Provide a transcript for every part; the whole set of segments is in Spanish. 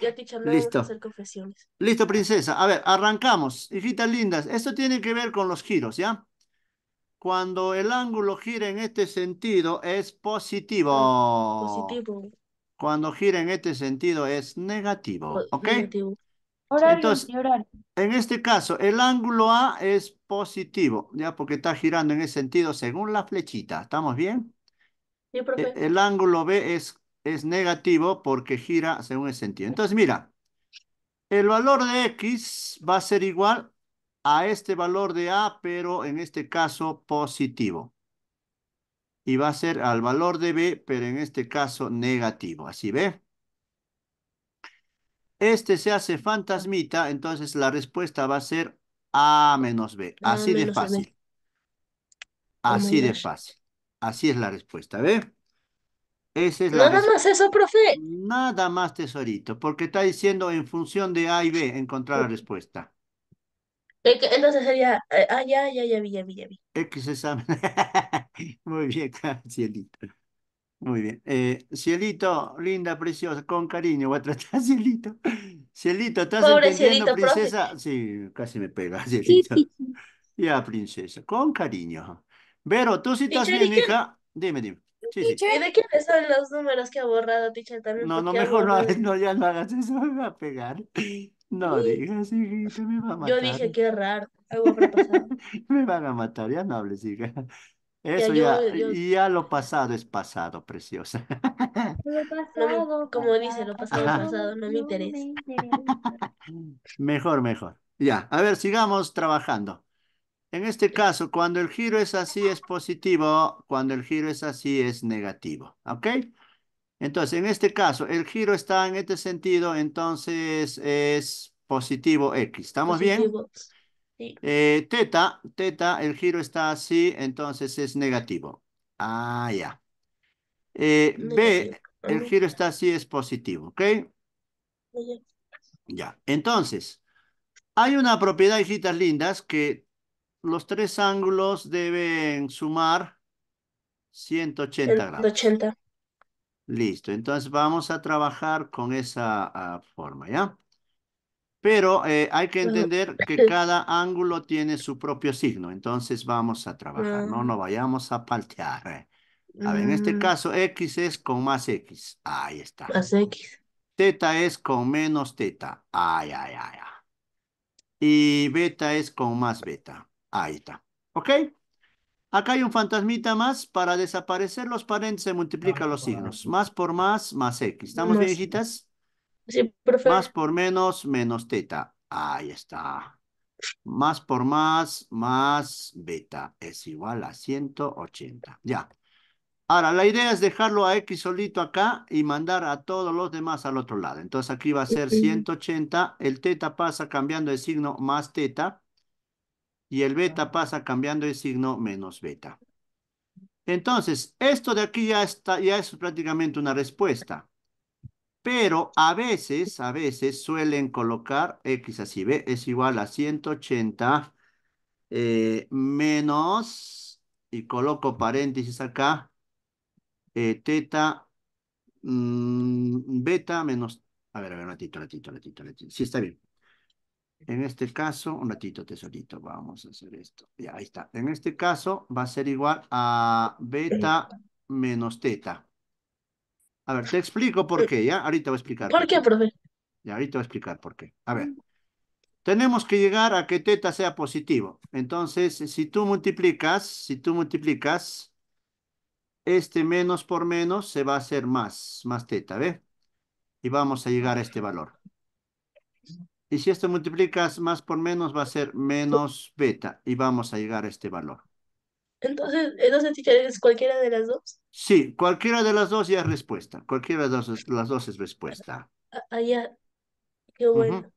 Ya, Listo. hacer confesiones. Listo, princesa. A ver, arrancamos. Hijitas lindas, esto tiene que ver con los giros, ¿ya? Cuando el ángulo gira en este sentido, es positivo. positivo. Cuando gira en este sentido, es negativo. ¿Ok? Horario, Entonces, en este caso, el ángulo A es positivo, ¿ya? Porque está girando en ese sentido según la flechita. ¿Estamos bien? E-, el ángulo B es es negativo porque gira según el sentido. Entonces, mira, el valor de X va a ser igual a este valor de A, pero en este caso positivo. Y va a ser al valor de B, pero en este caso negativo. ¿Así ve? Este se hace fantasmita, entonces la respuesta va a ser A menos B. Así de fácil. Así de fácil. Así es la respuesta, ¿ve? es la Nada más eso, profe. Nada más, tesorito, porque está diciendo en función de A y B encontrar la respuesta. Entonces sería, eh, ah, ya, ya, ya vi, ya vi, ya vi. X examen. Muy bien, Cielito. Muy bien. Eh, cielito, linda, preciosa, con cariño, voy Cielito. Cielito, ¿estás entendiendo, princesa? Sí, casi me pega, Cielito. Sí, Ya, princesa, con cariño. Vero, tú sí estás bien, hija. Dime, dime. Sí, ¿Y de quiénes son los números que ha borrado, teacher? También no, no, mejor no, no, ya no hagas eso, me va a pegar. No digas, me va a matar. Yo dije que es raro, Me van a matar, ya no hables, hija. Eso ya, ya, lo pasado es pasado, preciosa. Lo pasado, como dice, lo pasado es pasado, No me interesa. mejor, mejor. Ya, a ver, sigamos trabajando. En este caso, cuando el giro es así es positivo, cuando el giro es así es negativo, ¿ok? Entonces, en este caso, el giro está en este sentido, entonces es positivo X. ¿Estamos bien? Eh, teta, teta, el giro está así, entonces es negativo. Ah, ya. Eh, B, el giro está así, es positivo, ¿ok? Ya. Entonces, hay una propiedad, hijitas lindas, que los tres ángulos deben sumar 180 grados. Listo, entonces vamos a trabajar con esa ah, forma, ¿ya? Pero eh, hay que entender que cada ángulo tiene su propio signo, entonces vamos a trabajar, no mm. nos vayamos a paltear. Eh. A ver, en este mm. caso X es con más X, ahí está. Más X. Teta es con menos teta, ay, ay, ay. Y beta es con más beta, Ahí está. ¿Ok? Acá hay un fantasmita más. Para desaparecer los paréntesis multiplica los signos. Ah, más por más, más X. ¿Estamos bien, hijitas? Sí, perfecto. Más por menos, menos teta. Ahí está. Más por más, más beta. Es igual a 180. Ya. Ahora, la idea es dejarlo a X solito acá y mandar a todos los demás al otro lado. Entonces, aquí va a ser 180. El teta pasa cambiando de signo más teta y el beta pasa cambiando el signo menos beta. Entonces, esto de aquí ya, está, ya es prácticamente una respuesta. Pero a veces, a veces suelen colocar x así, b es igual a 180 eh, menos, y coloco paréntesis acá, eh, teta, mm, beta menos, a ver, a ver, un ratito, un ratito, ratito, ratito, sí está bien, en este caso, un ratito, tesorito, vamos a hacer esto. Ya, ahí está. En este caso va a ser igual a beta menos teta. A ver, te explico por qué, ¿ya? Ahorita voy a explicar. ¿Por, qué, profe? Ya, ahorita voy a explicar por qué. A ver, tenemos que llegar a que teta sea positivo. Entonces, si tú multiplicas, si tú multiplicas, este menos por menos se va a hacer más, más teta, ¿ve? Y vamos a llegar a este valor. Y si esto multiplicas más por menos, va a ser menos beta. Y vamos a llegar a este valor. Entonces, entonces eh, es cualquiera de las dos. Sí, cualquiera de las dos ya es respuesta. Cualquiera de las dos, las dos es respuesta. Allá. Ah, ah, Qué bueno.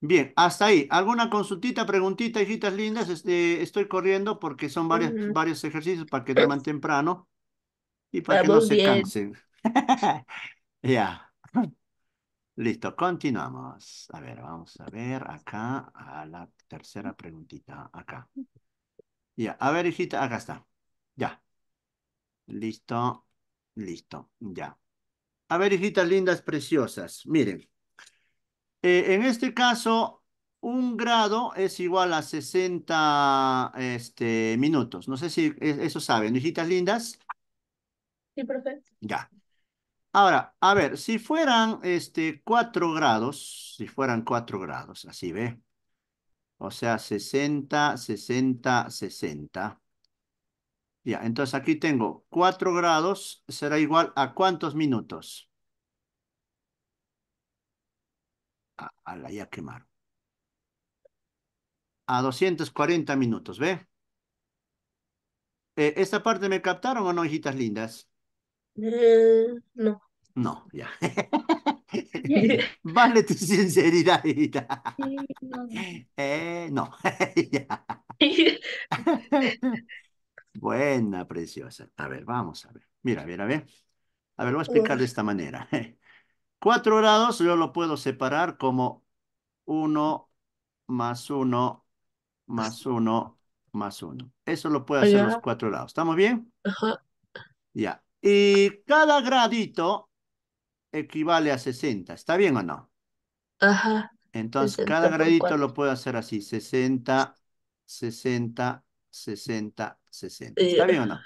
Bien, hasta ahí. ¿Alguna consultita, preguntita, hijitas lindas? Este, estoy corriendo porque son varios varios ejercicios para que toman temprano y para ah, que no se cansen. Ya. Listo, continuamos. A ver, vamos a ver acá a la tercera preguntita, acá. Ya, a ver, hijita, acá está. Ya. Listo, listo, ya. A ver, hijitas lindas, preciosas. Miren, eh, en este caso, un grado es igual a 60 este, minutos. No sé si e-, eso saben, hijitas lindas. Sí, profe. Ya. Ahora, a ver, si fueran este, 4 grados, si fueran 4 grados, así ve. O sea, 60, 60, 60. Ya, entonces aquí tengo 4 grados, será igual a cuántos minutos. A, ah, la ya quemaron. A 240 minutos, ¿ve? Eh, ¿Esta parte me captaron o no, hijitas lindas? Eh, no. No, ya. vale tu sinceridad. no. no. Eh, Buena, preciosa. A ver, vamos a ver. Mira, mira, ver. A ver, voy a explicar de esta manera. Cuatro grados yo lo puedo separar como uno más uno más uno más uno. Eso lo puedo hacer los cuatro lados. ¿Estamos bien? Ya. Y cada gradito equivale a 60. ¿Está bien o no? Ajá. Entonces, cada gradito lo puedo hacer así. 60, 60, 60, 60. ¿Está bien o no?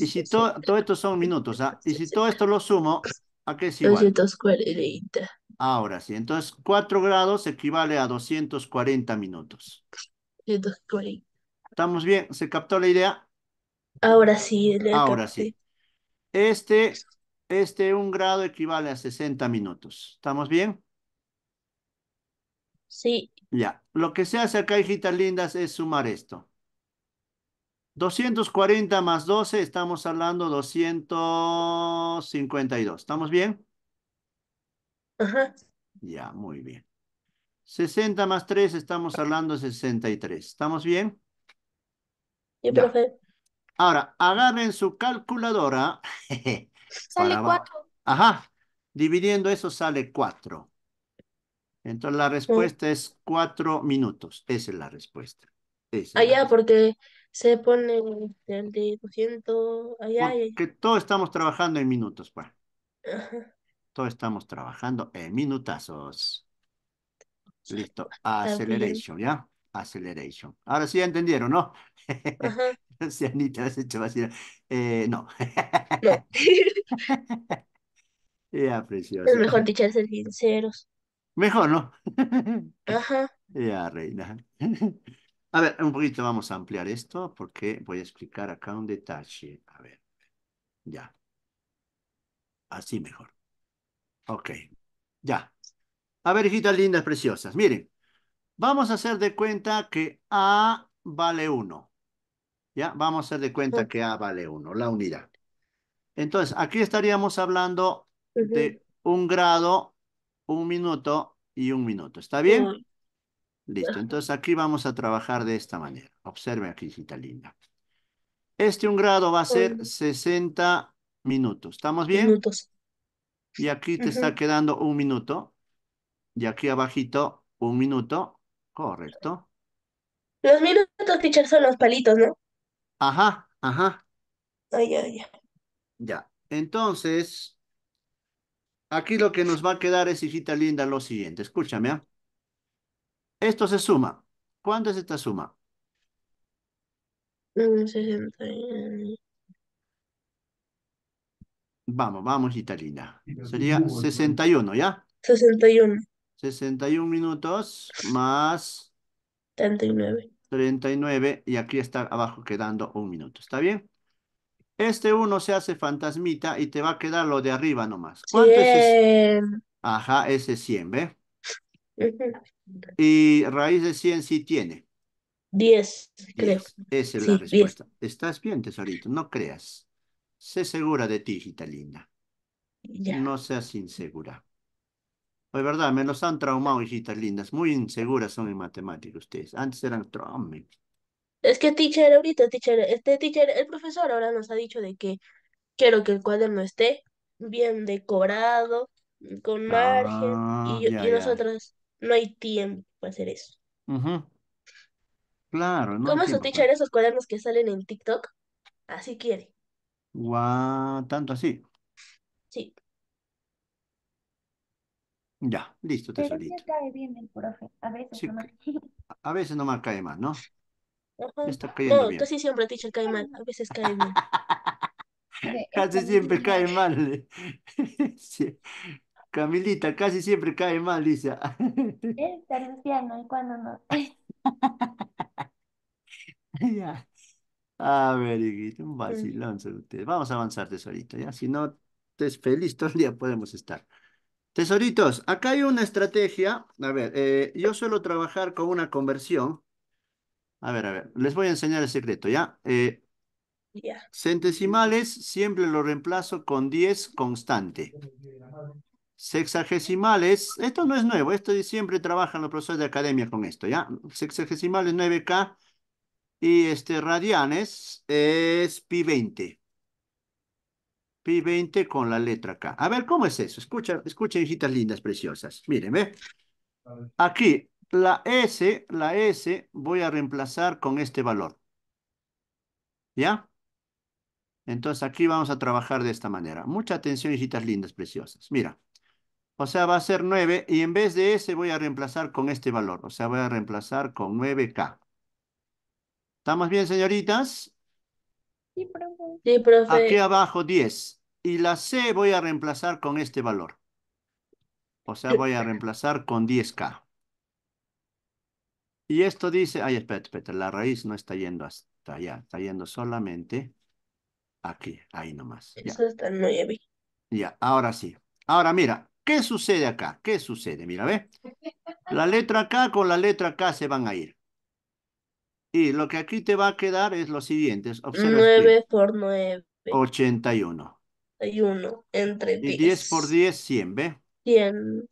Y si todo, esto son minutos, ¿ah? Y si todo esto lo sumo, ¿a qué es igual? 240. Ahora sí, entonces 4 grados equivale a 240 minutos. 240. ¿Estamos bien? ¿Se captó la idea? Ahora sí. Ahora sí. Este, este un grado equivale a 60 minutos. ¿Estamos bien? Sí. Ya. Lo que se hace acá, hijitas lindas, es sumar esto. 240 más 12, estamos hablando 252. ¿Estamos bien? Ajá. Ya, muy bien. 60 más 3, estamos hablando 63. ¿Estamos bien? Sí, ya. profe. Ahora, agarren su calculadora. sale cuatro. Ajá. Dividiendo eso sale cuatro. Entonces la respuesta es cuatro minutos. Esa es la respuesta. allá, porque se pone el de 200. Allá, porque todos estamos trabajando en minutos, pues. Todos estamos trabajando en minutazos. Listo. Acceleration, ¿ya? Acceleration. Ahora sí ya entendieron, ¿no? si Anita has hecho vacía. Eh, no. no. ya, precioso. Es mejor teacher ser sinceros. Mejor, ¿no? Ajá. Ya, reina. A ver, un poquito vamos a ampliar esto porque voy a explicar acá un detalle. A ver, ya. Así mejor. Ok, ya. A ver, hijitas lindas, preciosas. Miren, Vamos a hacer de cuenta que A vale 1. ¿Ya? Vamos a hacer de cuenta que A vale 1, la unidad. Entonces, aquí estaríamos hablando de un grado, un minuto y un minuto. ¿Está bien? Listo. Entonces, aquí vamos a trabajar de esta manera. Observe aquí, cita linda. Este un grado va a ser 60 minutos. ¿Estamos bien? Minutos. Y aquí te está quedando un minuto. Y aquí abajito, un minuto. Correcto. Los minutos, teacher, son los palitos, ¿no? Ajá, ajá. Ay, ay, ay. Ya, entonces, aquí lo que nos va a quedar es, hijita linda, lo siguiente. Escúchame, ¿ah? Esto se suma. ¿Cuánto es esta suma? 61. Mm, vamos, vamos, hijita linda. Sería 61, ¿ya? y 61. 61 minutos más 39. 39 y aquí está abajo quedando un minuto. ¿Está bien? Este uno se hace fantasmita y te va a quedar lo de arriba nomás. ¿Cuánto es ese? Ajá, ese 100, ¿ve? Y raíz de 100 sí tiene. 10, creo. Esa es la respuesta. Estás bien, tesorito, no creas. Sé segura de ti, hijita No seas insegura. De verdad, me los han traumado, hijitas lindas. Muy inseguras son en matemáticas ustedes. Antes eran traumas. Es que teacher, ahorita, teacher, este teacher, el profesor ahora nos ha dicho de que quiero que el cuaderno esté bien decorado, con margen, y, ah, nosotros no hay tiempo para hacer eso. Claro, no. ¿Cómo es teacher esos cuadernos que salen en TikTok? Así quiere. Guau, tanto así. Sí. Ya, listo, te solito Me cae bien el profe, a veces no nomás. A veces cae mal, ¿no? Ajá. Está cayendo no, bien. casi siempre, que cae mal, a veces cae mal. casi siempre cae mal. Camilita, casi siempre cae mal, dice. Es luciano y cuando no. ya. A ver, hijito, un vacilón sobre ustedes. Vamos a avanzar, tesorito, ¿ya? Si no, es feliz todo el día podemos estar. Tesoritos, acá hay una estrategia. A ver, eh, yo suelo trabajar con una conversión. A ver, a ver, les voy a enseñar el secreto, ¿ya? Eh, centesimales siempre lo reemplazo con 10 constante. Sexagesimales, esto no es nuevo, esto siempre trabajan los profesores de academia con esto, ¿ya? Sexagesimales 9K y este, radianes es pi 20. Pi 20 con la letra K. A ver, ¿cómo es eso? Escucha, escuchen, hijitas lindas, preciosas. Miren, ¿ve? Aquí, la S, la S voy a reemplazar con este valor. ¿Ya? Entonces aquí vamos a trabajar de esta manera. Mucha atención, hijitas lindas, preciosas. Mira, o sea, va a ser 9 y en vez de S voy a reemplazar con este valor. O sea, voy a reemplazar con 9K. ¿Estamos bien, señoritas? Sí, profe. Sí, profe. Aquí abajo 10 y la C voy a reemplazar con este valor. O sea, voy a reemplazar con 10K. Y esto dice, ay, espérate, espérate. la raíz no está yendo hasta allá, está yendo solamente aquí, ahí nomás. Eso ya. está Ya, ahora sí. Ahora mira, ¿qué sucede acá? ¿Qué sucede? Mira, ve. La letra K con la letra K se van a ir. Y lo que aquí te va a quedar es lo siguiente. 9 por 9. 81. 31 entre 10. Y 10 por 10, 100, ¿ve? 100.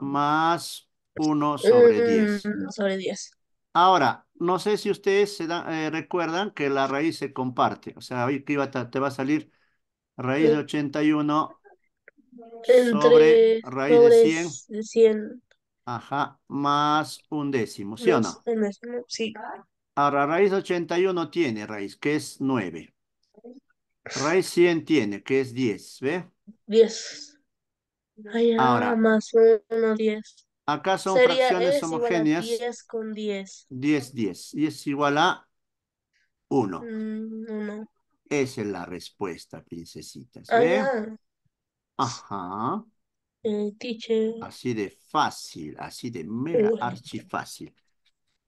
Más 1 sobre 10. Sobre 10. Ahora, no sé si ustedes se dan, eh, recuerdan que la raíz se comparte. O sea, hoy te va a salir raíz de 81 entre, sobre raíz de 100. Ajá, más un décimo, ¿sí o no? Un décimo, sí. Ahora, raíz de 81 tiene raíz, que es 9. 100 tiene, que es 10, ¿ve? 10. Ahora, más 1, 10. Acá son fracciones homogéneas. 10 con 10. 10, 10. Y es igual a 1. Mm, Esa es la respuesta, princesitas. ¿Ve? Ajá. teacher. Así de fácil, así de mega archi fácil.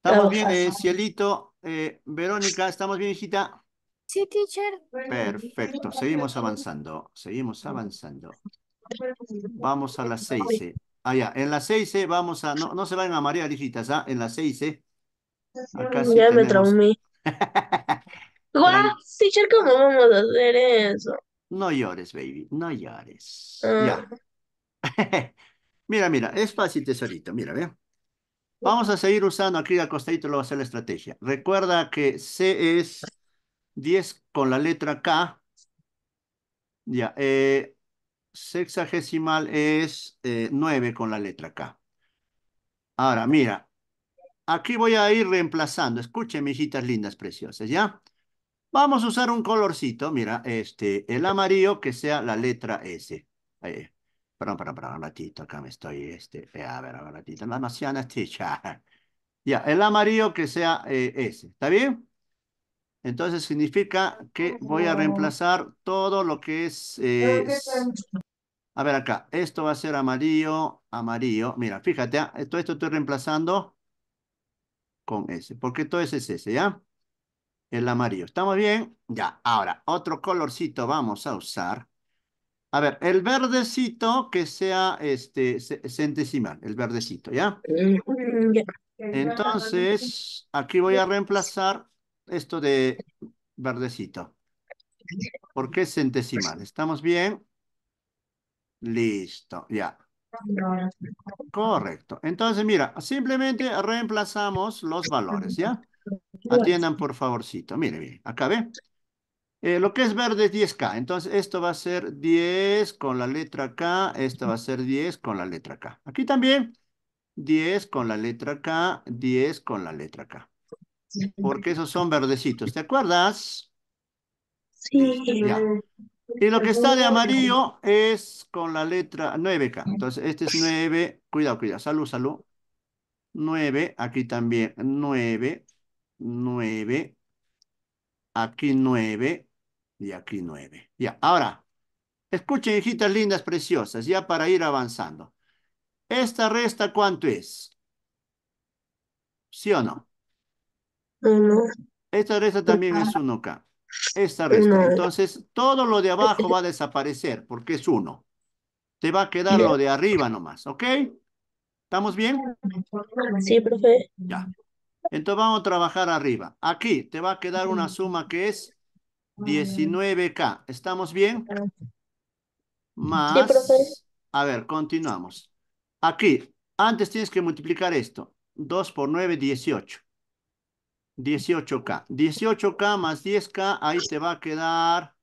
¿Estamos bien, eh, Cielito? Eh, Verónica, ¿estamos bien, hijita? Sí, teacher. Perfecto, seguimos avanzando, seguimos avanzando. Vamos a las seis. c eh. Ah, en las seis eh, vamos a, no, no se vayan a marear, hijitas, ¿ah? En las seis. Eh. c ya me traumé. teacher, ¿cómo vamos a hacer eso? No llores, baby, no llores. Ah. Ya. mira, mira, es fácil, tesorito, mira, vea. Vamos a seguir usando aquí al costadito, lo va a hacer la estrategia. Recuerda que C es 10 con la letra K. Ya, eh, sexagesimal es eh, nueve 9 con la letra K. Ahora, mira, aquí voy a ir reemplazando. Escuchen, mijitas lindas, preciosas, ¿ya? Vamos a usar un colorcito, mira, este, el amarillo que sea la letra S. Perdón, perdón, perdón, un ratito, acá me estoy, este, eh, a ver, un ratito, la maciana, Ya, el amarillo que sea S, ¿está bien? Entonces significa que voy a reemplazar todo lo que es... Eh, a ver acá, esto va a ser amarillo, amarillo. Mira, fíjate, Todo ah, esto, esto estoy reemplazando con ese, porque todo ese es ese, ¿ya? El amarillo. ¿Estamos bien? Ya, ahora, otro colorcito vamos a usar. A ver, el verdecito que sea este centesimal, el verdecito, eh, ¿ya? Entonces, aquí voy a reemplazar esto de verdecito. ¿Por qué centesimal? ¿Estamos bien? Listo, ya. Correcto. Entonces, mira, simplemente reemplazamos los valores, ¿ya? Atiendan, por favorcito. Mire, bien, acá ve. Eh, lo que es verde es 10K. Entonces, esto va a ser 10 con la letra K. Esto va a ser 10 con la letra K. Aquí también, 10 con la letra K, 10 con la letra K porque esos son verdecitos. ¿Te acuerdas? Sí. Y lo que está de amarillo es con la letra 9K. Entonces, este es 9. Cuidado, cuidado. Salud, salud. 9. Aquí también 9. 9. Aquí 9. Y aquí 9. Ya, ahora. Escuchen, hijitas lindas, preciosas, ya para ir avanzando. ¿Esta resta cuánto es? ¿Sí o no? Esta resta también es 1K. Esta resta. Entonces, todo lo de abajo va a desaparecer porque es 1. Te va a quedar lo de arriba nomás, ¿ok? ¿Estamos bien? Sí, profe. Ya. Entonces vamos a trabajar arriba. Aquí te va a quedar una suma que es 19K. ¿Estamos bien? Más. Sí, profe. A ver, continuamos. Aquí, antes tienes que multiplicar esto. 2 por 9, 18. 18K. 18K más 10K, ahí te va a quedar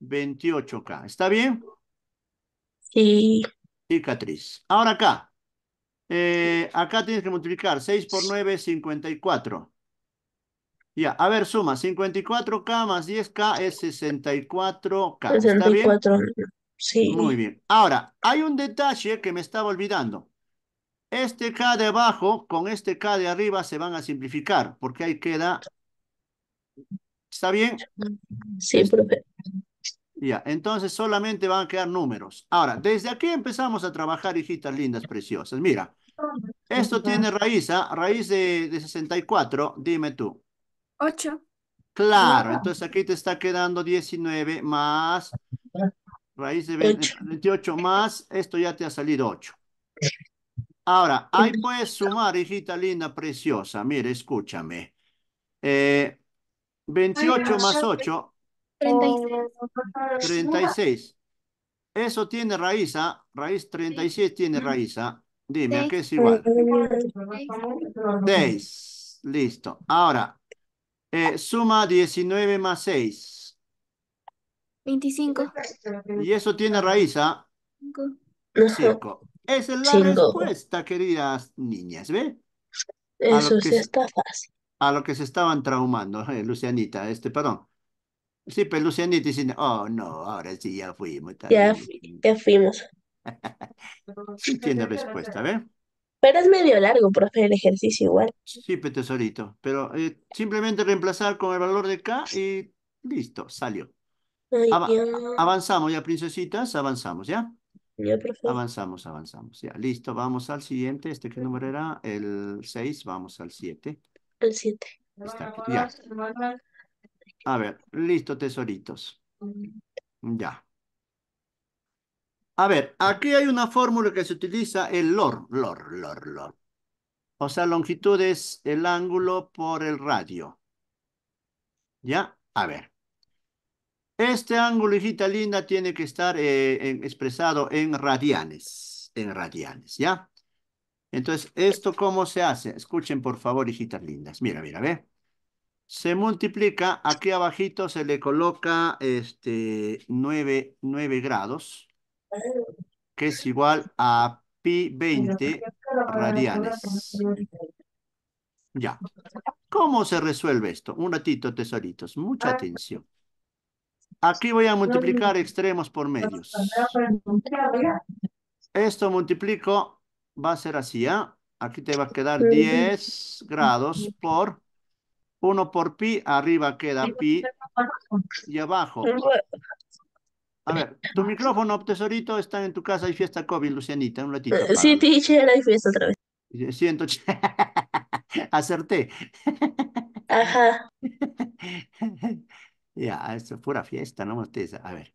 28K. ¿Está bien? Sí. Cicatriz. Ahora acá. Eh, acá tienes que multiplicar 6 por 9, 54. Ya, a ver, suma. 54K más 10K es 64K. ¿Está 64. Sí. Muy bien. Ahora, hay un detalle que me estaba olvidando. Este K de abajo con este K de arriba se van a simplificar, porque ahí queda... ¿Está bien? Sí, profe. Ya, entonces solamente van a quedar números. Ahora, desde aquí empezamos a trabajar, hijitas lindas, preciosas. Mira, esto tiene raíz, ¿ah? Raíz de, de 64, dime tú. 8. Claro, entonces aquí te está quedando 19 más raíz de 28 más, esto ya te ha salido 8. Ahora, ahí puedes sumar, hijita linda, preciosa. Mire, escúchame. 28 eh, más 8. 36. Eso tiene raíz, ¿ah? Raíz 36 tiene raíz, ¿ah? Dime, ¿a qué es igual? 6. Listo. Ahora, eh, suma 19 más 6. 25. Y eso tiene raíz, 5. ¿ah? 5. Esa es la respuesta, queridas niñas, ¿ve? Eso sí está fácil. A lo que se estaban traumando, eh, Lucianita, este, perdón. Sí, pero pues, Lucianita diciendo, oh, no, ahora sí ya fuimos. Ya, fuimos. sí tiene respuesta, ¿ve? Pero es medio largo, profe, el ejercicio igual. Sí, pero pues, tesorito. Pero eh, simplemente reemplazar con el valor de K y listo, salió. Avanzamos ya, princesitas, avanzamos, ¿ya? Avanzamos, avanzamos. Ya, listo, vamos al siguiente. Este qué número era el 6, vamos al 7. El 7. A ver, listo, tesoritos. Ya. A ver, aquí hay una fórmula que se utiliza, el LOR, LOR, LOR, LOR. O sea, longitud es el ángulo por el radio. ¿Ya? A ver. Este ángulo, hijita linda, tiene que estar eh, expresado en radianes, en radianes, ¿ya? Entonces, ¿esto cómo se hace? Escuchen, por favor, hijitas lindas. Mira, mira, ve. Se multiplica, aquí abajito se le coloca este 9, 9 grados, que es igual a pi 20 radianes. Ya. ¿Cómo se resuelve esto? Un ratito, tesoritos. Mucha ah. atención. Aquí voy a multiplicar extremos por medios. Esto multiplico, va a ser así, ¿ah? Aquí te va a quedar 10 grados por 1 por pi, arriba queda pi y abajo. A ver, tu micrófono, tesorito, está en tu casa, hay fiesta COVID, Lucianita, un ratito. Eh, Para. Sí, teacher, hay fiesta otra vez. Eh, siento, acerté. Ajá. Ya, esto fuera fiesta, no ustedes. A ver.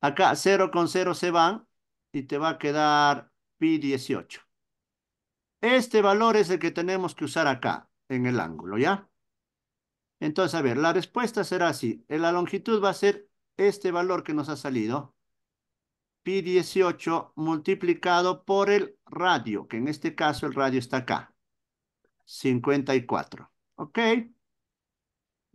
Acá 0 con 0 se van y te va a quedar pi 18. Este valor es el que tenemos que usar acá, en el ángulo, ¿ya? Entonces, a ver, la respuesta será así. La longitud va a ser este valor que nos ha salido. Pi 18 multiplicado por el radio, que en este caso el radio está acá. 54. ¿Ok?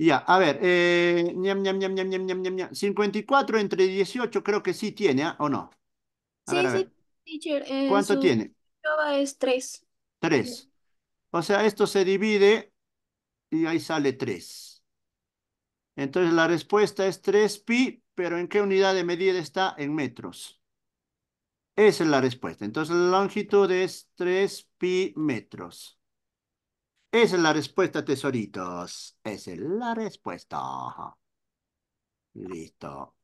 Ya, a ver, eh, ñam, ñam, ñam, 54 entre 18 creo que sí tiene, ¿ah? ¿o no? sí, sí, teacher. Eh, ¿Cuánto tiene? es 3. 3. O sea, esto se divide y ahí sale 3. Entonces la respuesta es 3 pi, pero ¿en qué unidad de medida está? En metros. Esa es la respuesta. Entonces la longitud es 3 pi metros. Esa es la respuesta, tesoritos. Esa es la respuesta. Listo.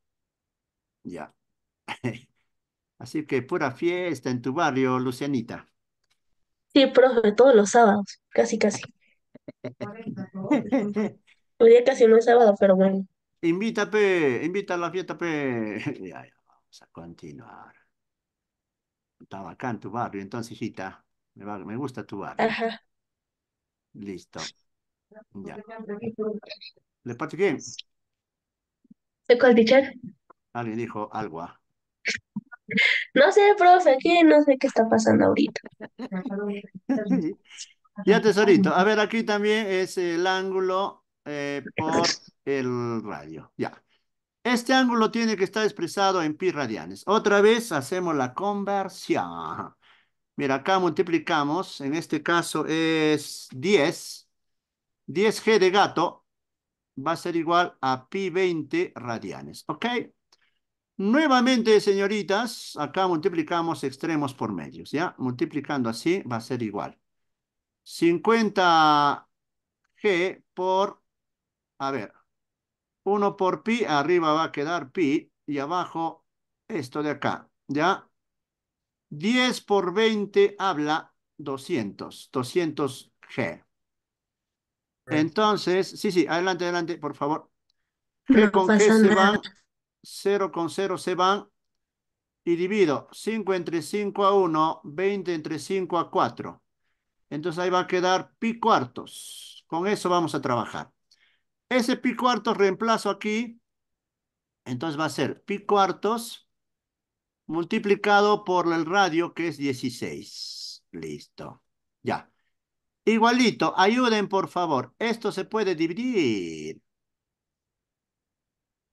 Ya. Así que pura fiesta en tu barrio, Lucianita. Sí, profe, todos los sábados, casi, casi. Hoy día casi no es sábado, pero bueno. Invítate, invita a la fiesta, pe. Ya, vamos a continuar. estaba acá en tu barrio, entonces, hijita. Me, me gusta tu barrio. Ajá. Listo. Ya. ¿Le parece quién ¿Se teacher? Alguien dijo algo. ¿ah? No sé, profe, aquí no sé qué está pasando ahorita. ya, tesorito. A ver, aquí también es el ángulo eh, por el radio. Ya. Este ángulo tiene que estar expresado en pi radianes. Otra vez hacemos la conversión. Mira, acá multiplicamos, en este caso es 10. 10G de gato va a ser igual a pi 20 radianes, ¿ok? Nuevamente, señoritas, acá multiplicamos extremos por medios, ¿ya? Multiplicando así va a ser igual. 50G por, a ver, 1 por pi, arriba va a quedar pi, y abajo esto de acá, ¿ya? 10 por 20 habla 200, 200 G. Entonces, sí, sí, adelante, adelante, por favor. G con G se van, 0 con 0 se van y divido 5 entre 5 a 1, 20 entre 5 a 4. Entonces ahí va a quedar pi cuartos. Con eso vamos a trabajar. Ese pi cuartos reemplazo aquí, entonces va a ser pi cuartos multiplicado por el radio que es 16. Listo. Ya. Igualito, ayuden por favor. Esto se puede dividir.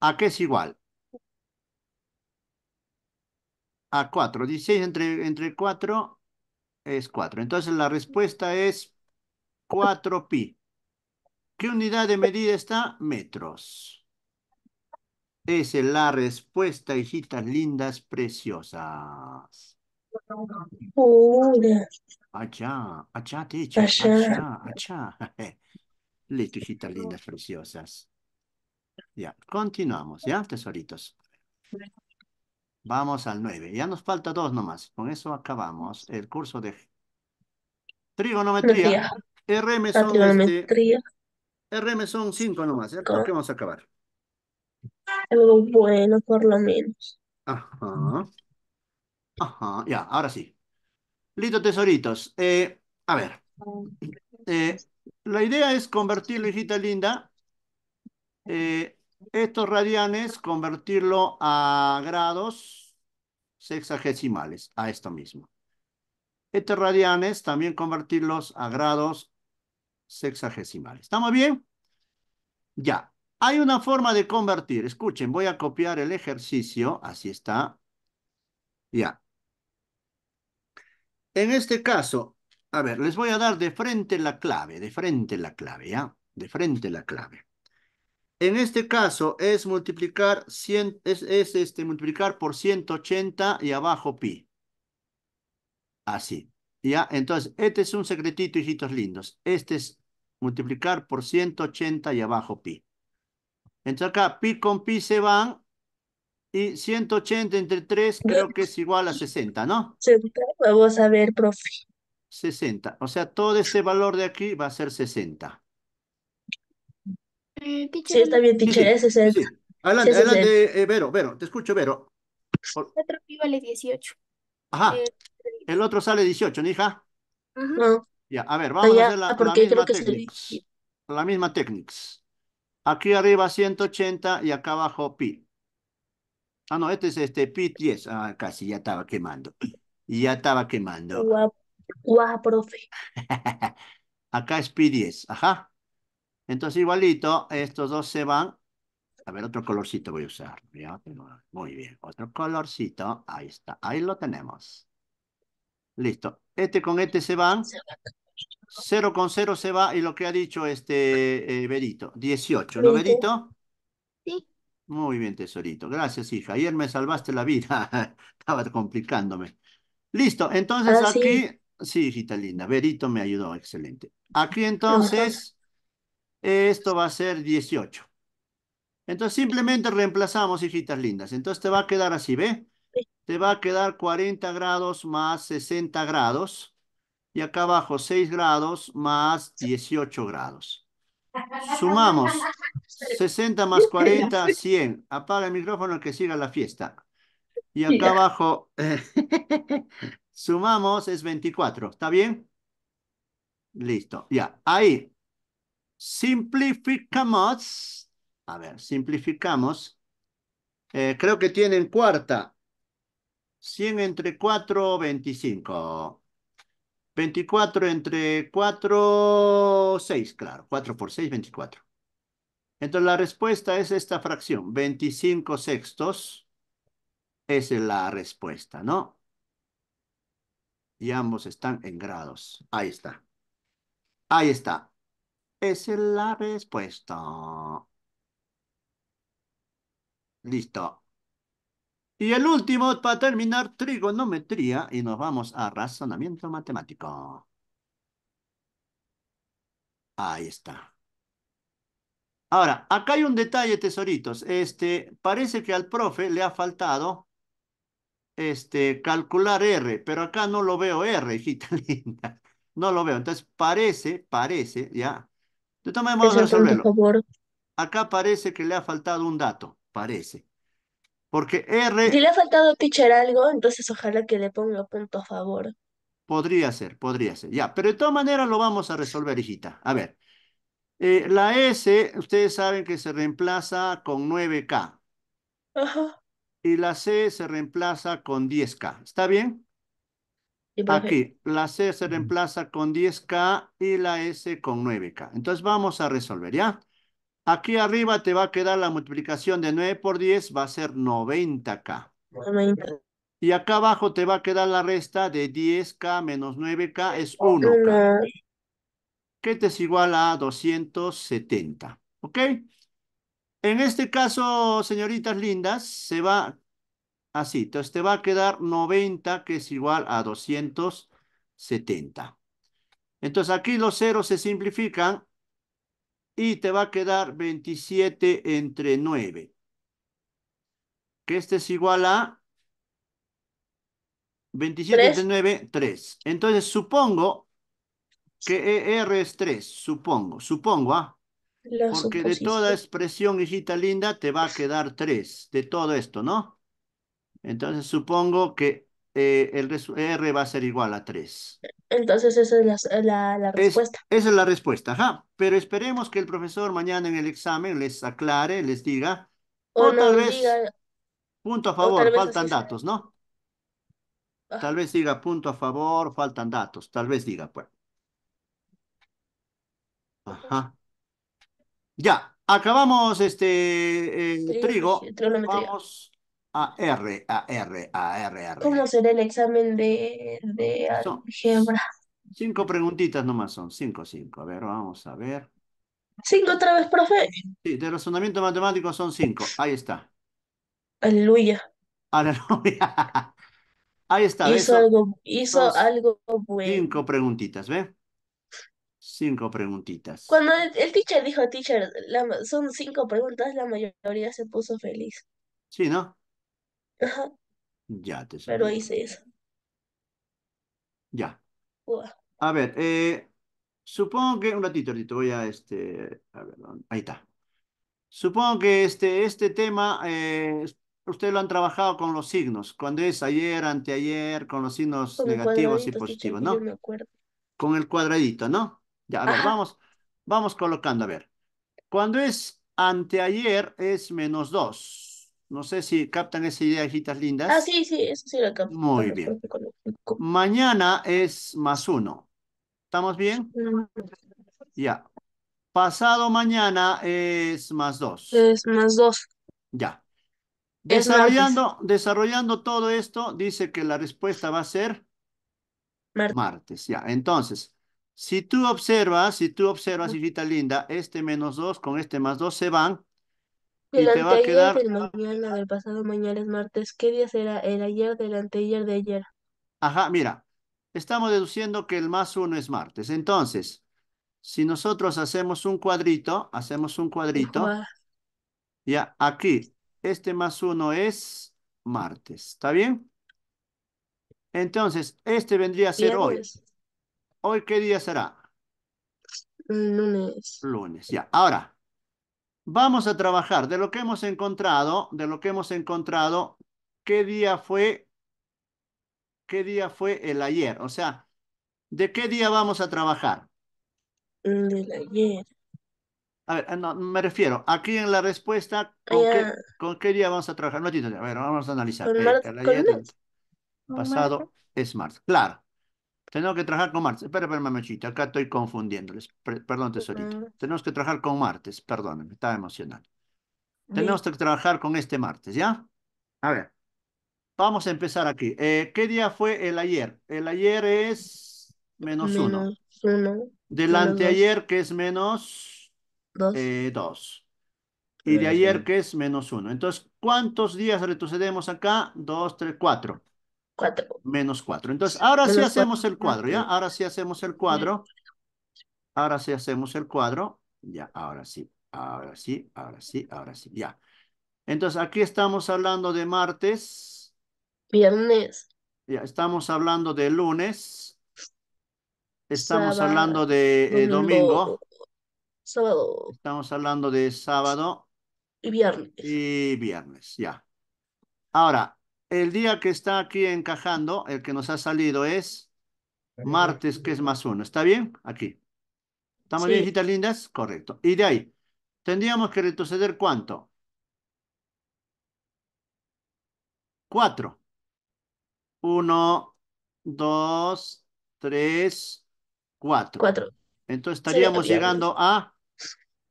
¿A qué es igual? A 4. 16 entre, entre 4 es 4. Entonces la respuesta es 4pi. ¿Qué unidad de medida está? Metros. Esa es la respuesta, hijitas lindas, preciosas. Allá, allá, ¡Achá! allá, Listo, hijitas lindas, preciosas. Ya, continuamos, ¿ya, tesoritos? Vamos al nueve. Ya nos falta dos nomás. Con eso acabamos el curso de trigonometría. RM son, este RM son cinco nomás, Ya creo Que vamos a acabar. Algo bueno, por lo menos. Ajá. Ajá, ya, ahora sí. Listo, tesoritos. Eh, a ver. Eh, la idea es convertirlo, hijita linda, eh, estos radianes, convertirlo a grados sexagesimales, a esto mismo. Estos radianes también convertirlos a grados sexagesimales. ¿Estamos bien? Ya. Hay una forma de convertir. Escuchen, voy a copiar el ejercicio. Así está. Ya. En este caso, a ver, les voy a dar de frente la clave, de frente la clave, ¿ya? De frente la clave. En este caso es multiplicar, 100, es, este, multiplicar por 180 y abajo pi. Así. ¿Ya? Entonces, este es un secretito, hijitos lindos. Este es multiplicar por 180 y abajo pi. Entonces acá pi con pi se van y 180 entre 3 creo que es igual a 60, ¿no? 60, vamos a ver, profe. 60, o sea, todo ese valor de aquí va a ser 60. Eh, sí, está bien, teacher, ¿eh? es 60. Adelante, adelante, eh, Vero, Vero, te escucho, Vero. El otro pi vale 18. Ajá, el otro sale 18, ¿no, hija? Ajá. Ya, a ver, vamos a ah, hacer la, ah, misma La misma técnica. Aquí arriba 180 y acá abajo pi. Ah, no, este es este pi 10. Ah, casi, ya estaba quemando. Ya estaba quemando. Guau, profe. acá es pi 10, ajá. Entonces igualito, estos dos se van. A ver, otro colorcito voy a usar. Muy bien, otro colorcito. Ahí está, ahí lo tenemos. Listo. Este con este se van. Se van. 0 con 0 se va y lo que ha dicho este Verito, eh, Berito, 18, ¿no Berito? Sí. Muy bien, tesorito. Gracias, hija. Ayer me salvaste la vida. Estaba complicándome. Listo, entonces aquí, sí. hijita linda, Berito me ayudó, excelente. Aquí entonces, esto va a ser 18. Entonces simplemente reemplazamos, hijitas lindas. Entonces te va a quedar así, ¿ve? Te va a quedar 40 grados más 60 grados y acá abajo 6 grados más 18 grados. Sumamos 60 más 40, 100. Apaga el micrófono que siga la fiesta. Y acá abajo eh, sumamos es 24. ¿Está bien? Listo. Ya, ahí. Simplificamos. A ver, simplificamos. Eh, creo que tienen cuarta. 100 entre 4, 25. 24 entre 4, 6, claro. 4 por 6, 24. Entonces la respuesta es esta fracción. 25 sextos es la respuesta, ¿no? Y ambos están en grados. Ahí está. Ahí está. Esa es la respuesta. Listo. Y el último, para terminar, trigonometría, y nos vamos a razonamiento matemático. Ahí está. Ahora, acá hay un detalle, tesoritos. Este, parece que al profe le ha faltado este, calcular R, pero acá no lo veo R, hijita linda. No lo veo. Entonces, parece, parece, ya. De tomemos a resolverlo. Acá parece que le ha faltado un dato, parece. Porque R. Si le ha faltado teacher algo, entonces ojalá que le ponga punto a favor. Podría ser, podría ser. Ya, pero de todas maneras lo vamos a resolver, hijita. A ver. Eh, la S, ustedes saben que se reemplaza con 9K. Ajá. Y la C se reemplaza con 10K. ¿Está bien? Aquí, la C se reemplaza con 10K y la S con 9K. Entonces vamos a resolver, ¿ya? Aquí arriba te va a quedar la multiplicación de 9 por 10, va a ser 90K. Y acá abajo te va a quedar la resta de 10K menos 9K es 1 Que te es igual a 270. ¿Ok? En este caso, señoritas lindas, se va así. Entonces te va a quedar 90, que es igual a 270. Entonces aquí los ceros se simplifican y te va a quedar 27 entre 9. Que este es igual a 27 entre 9, 3. Entonces supongo que e R es 3, supongo, supongo, ¿ah? Porque de toda expresión, hijita linda, te va a quedar 3 de todo esto, ¿no? Entonces supongo que eh, el R va a ser igual a 3. Entonces esa es la, la, respuesta. esa es la respuesta, ajá. Pero esperemos que el profesor mañana en el examen les aclare, les diga. O, oh, tal vez, punto a favor, faltan datos, ¿no? Ah. Tal vez diga punto a favor, faltan datos. Tal vez diga, pues. Ajá. Ya, acabamos este eh, trigo. Vamos a, R, A, R, AR, ¿Cómo será el examen de, de Cinco preguntitas nomás son, cinco, cinco. A ver, vamos a ver. ¿Cinco otra vez, profe? Sí, de razonamiento matemático son cinco. Ahí está. Aleluya. Aleluya. Ahí está. Hizo, algo, hizo algo bueno. Cinco preguntitas, ¿ve? Cinco preguntitas. Cuando el, teacher dijo, teacher, son cinco preguntas, la mayoría se puso feliz. Sí, ¿no? Ya te pero hice eso. Ya. A ver, eh, supongo que... Un ratito, ahorita voy a este... ver, ahí está. Supongo que este, este tema, eh, ustedes lo han trabajado con los signos, cuando es ayer, anteayer, con los signos negativos y positivos, ¿no? con el cuadradito, ¿no? Ya, a ver, vamos, vamos colocando, a ver. Cuando es anteayer es menos 2. No sé si captan esa idea, hijitas lindas. Ah, sí, sí, eso sí lo captan. Muy bien. Mañana es más uno. ¿Estamos bien? Mm. Ya. Pasado mañana es más dos. Es más dos. Ya. Desarrollando, desarrollando todo esto, dice que la respuesta va a ser martes. Ya, entonces, si tú observas, si tú observas, hijita linda, este menos dos con este más dos se van el y Del mañana, del pasado mañana es martes. ¿Qué día será? El ayer, del anteayer, de ayer. Ajá, mira. Estamos deduciendo que el más uno es martes. Entonces, si nosotros hacemos un cuadrito, hacemos un cuadrito. Ya, aquí, este más uno es martes. ¿Está bien? Entonces, este vendría a ser hoy. ¿Hoy qué día será? Lunes. Lunes, ya. Ahora, Vamos a trabajar de lo que hemos encontrado, de lo que hemos encontrado, qué día fue, qué día fue el ayer. O sea, ¿de qué día vamos a trabajar? El ayer. A ver, ah, no, me refiero, aquí en la respuesta, ¿con, qué, ah. ¿con qué, día vamos a trabajar? No, a ver, vamos a analizar. Eh, el, el ayer, el pasado, marzo, Claro. Tenemos que trabajar con martes. Espera, espera, mamachita, acá estoy confundiéndoles. perdón, tesorito. Tenemos que trabajar con martes, perdóname, estaba emocional. Tenemos que trabajar con este martes, ¿ya? A ver, vamos a empezar aquí. Eh, ¿Qué día fue el ayer? El ayer es menos, uno. Delante ayer, que es menos dos. Eh, y de ayer, que es menos uno. Entonces, ¿cuántos días retrocedemos acá? Dos, tres, cuatro. Menos 4. Entonces, ahora si sí hacemos el cuadro, ¿ya? Ahora sí hacemos el cuadro. Ahora sí hacemos el cuadro. Ya, ahora sí, ahora sí, ahora sí, ahora sí, ya. Entonces, aquí estamos hablando de martes. Viernes. Ya, estamos hablando de lunes. Estamos hablando de eh, domingo. Sábado. Estamos hablando de sábado. Y viernes. Y viernes, ya. Ahora, el día que está aquí encajando, el que nos ha salido es martes, que es más uno. ¿Está bien? Aquí. ¿Estamos bien, hijitas lindas? Correcto. Y de ahí, tendríamos que retroceder cuánto? Cuatro. Uno, dos, tres, cuatro. Cuatro. Entonces estaríamos llegando a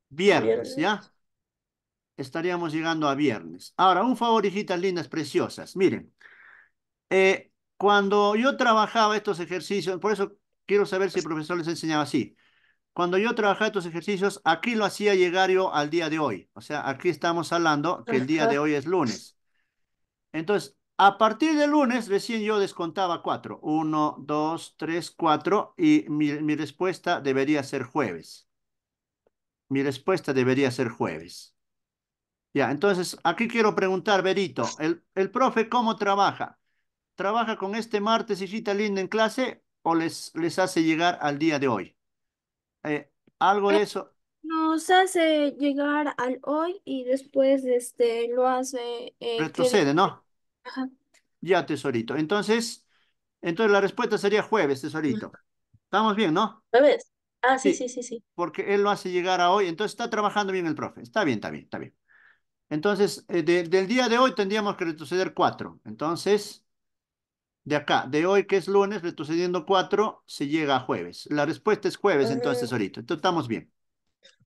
viernes, ¿ya? estaríamos llegando a viernes. Ahora, un favor, hijitas lindas, preciosas. Miren, eh, cuando yo trabajaba estos ejercicios, por eso quiero saber si el profesor les enseñaba así. Cuando yo trabajaba estos ejercicios, aquí lo hacía llegar yo al día de hoy. O sea, aquí estamos hablando que el día de hoy es lunes. Entonces, a partir de lunes, recién yo descontaba cuatro. Uno, dos, tres, cuatro. Y mi respuesta debería ser jueves. Mi respuesta debería ser jueves. Ya, entonces aquí quiero preguntar, Berito, ¿el, el profe cómo trabaja? ¿Trabaja con este martes y cita linda en clase o les, les hace llegar al día de hoy? Eh, ¿Algo de eso? Nos hace llegar al hoy y después este, lo hace... Eh, Retrocede, ¿no? Ajá. Ya, tesorito. Entonces, entonces la respuesta sería jueves, tesorito. ¿Estamos bien, no? Jueves. Ah, sí, sí, sí, sí, sí. Porque él lo hace llegar a hoy, entonces está trabajando bien el profe. Está bien, está bien, está bien. Entonces, eh, del día de hoy tendríamos que retroceder cuatro. Entonces, de acá, de hoy que es lunes, retrocediendo cuatro, se llega a jueves. La respuesta es jueves, entonces, ahorita. Entonces, estamos bien.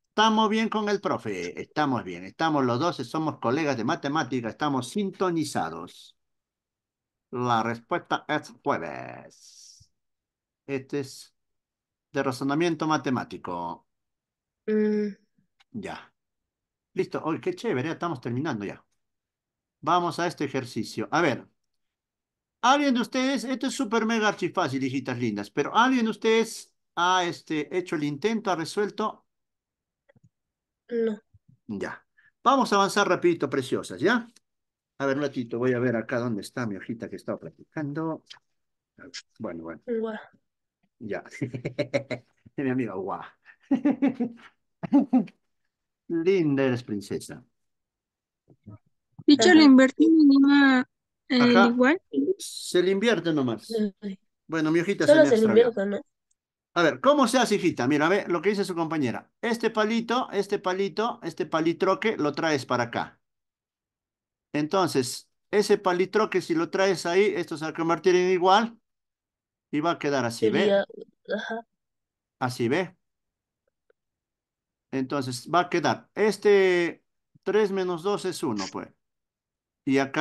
Estamos bien con el profe, estamos bien. Estamos los dos, somos colegas de matemática, estamos sintonizados. La respuesta es jueves. Este es de razonamiento matemático. Mm. Ya. Listo, hoy qué chévere, estamos terminando ya. Vamos a este ejercicio. A ver, ¿alguien de ustedes, esto es súper mega archifácil, hijitas lindas, pero ¿alguien de ustedes ha este, hecho el intento, ha resuelto? No. Ya. Vamos a avanzar rapidito, preciosas, ¿ya? A ver, un ratito, voy a ver acá dónde está mi hojita que estaba practicando. Bueno, bueno. Guau. Ya. mi amiga, guau. Linda eres princesa. Dicho, le invertí en eh, igual. Se le invierte nomás. Bueno, mi hojita se, le invierte, A ver, ¿cómo se hace, hijita? Mira, ve lo que dice su compañera. Este palito, este palito, este palitroque lo traes para acá. Entonces, ese palitroque, si lo traes ahí, esto se va a convertir en igual y va a quedar así, ¿ve? Así, ¿ve? Entonces va a quedar, este 3 menos 2 es 1, pues. Y acá